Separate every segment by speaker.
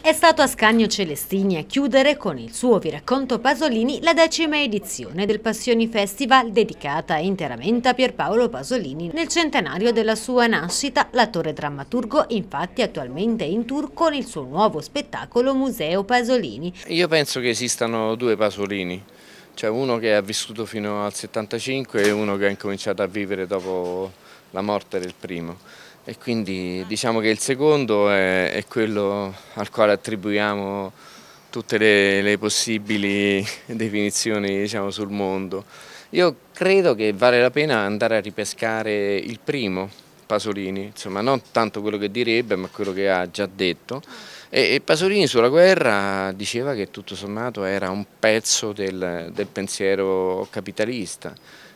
Speaker 1: È stato a Scagno Celestini a chiudere con il suo Vi racconto Pasolini la decima edizione del Passioni Festival dedicata interamente a Pierpaolo Pasolini. Nel centenario della sua nascita, l'attore drammaturgo infatti attualmente è in tour con il suo nuovo spettacolo Museo Pasolini.
Speaker 2: Io penso che esistano due Pasolini, cioè uno che ha vissuto fino al 75 e uno che ha incominciato a vivere dopo la morte del primo e quindi diciamo che il secondo è, è quello al quale attribuiamo tutte le, le possibili definizioni diciamo, sul mondo. Io credo che vale la pena andare a ripescare il primo, Pasolini, insomma non tanto quello che direbbe ma quello che ha già detto e, e Pasolini sulla guerra diceva che tutto sommato era un pezzo del, del pensiero capitalista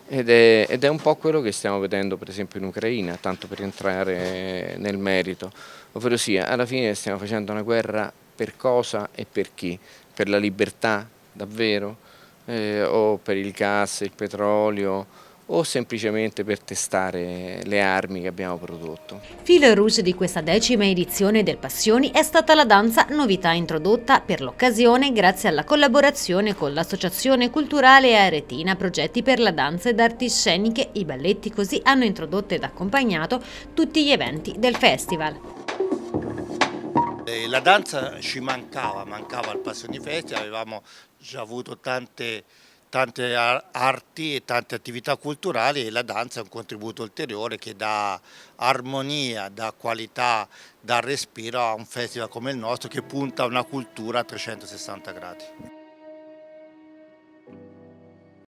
Speaker 2: ed è, ed è, un po' quello che stiamo vedendo per esempio in Ucraina, tanto per entrare nel merito, ovvero sia alla fine stiamo facendo una guerra per cosa e per chi? Per la libertà davvero? Eh, o per il gas, il petrolio? o semplicemente per testare le armi che abbiamo prodotto.
Speaker 1: Filo rouge di questa decima edizione del Passioni è stata la danza, novità introdotta per l'occasione grazie alla collaborazione con l'Associazione Culturale Aretina Progetti per la Danza ed Arti Sceniche. I balletti così hanno introdotto ed accompagnato tutti gli eventi del festival.
Speaker 3: Eh, la danza ci mancava, mancava al Passioni Festival, avevamo già avuto tante tante arti e tante attività culturali e la danza è un contributo ulteriore che dà armonia, dà qualità, dà respiro a un festival come il nostro che punta a una cultura a 360 gradi.